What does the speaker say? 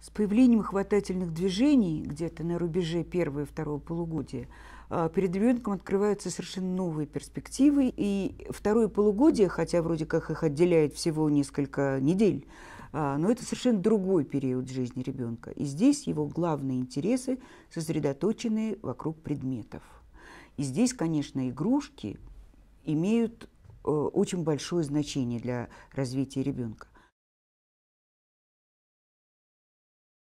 С появлением хватательных движений где-то на рубеже первого и второго полугодия а, перед ребенком открываются совершенно новые перспективы. И второе полугодие, хотя вроде как их отделяет всего несколько недель, а, но это совершенно другой период жизни ребенка. И здесь его главные интересы сосредоточены вокруг предметов. И здесь, конечно, игрушки имеют э, очень большое значение для развития ребенка.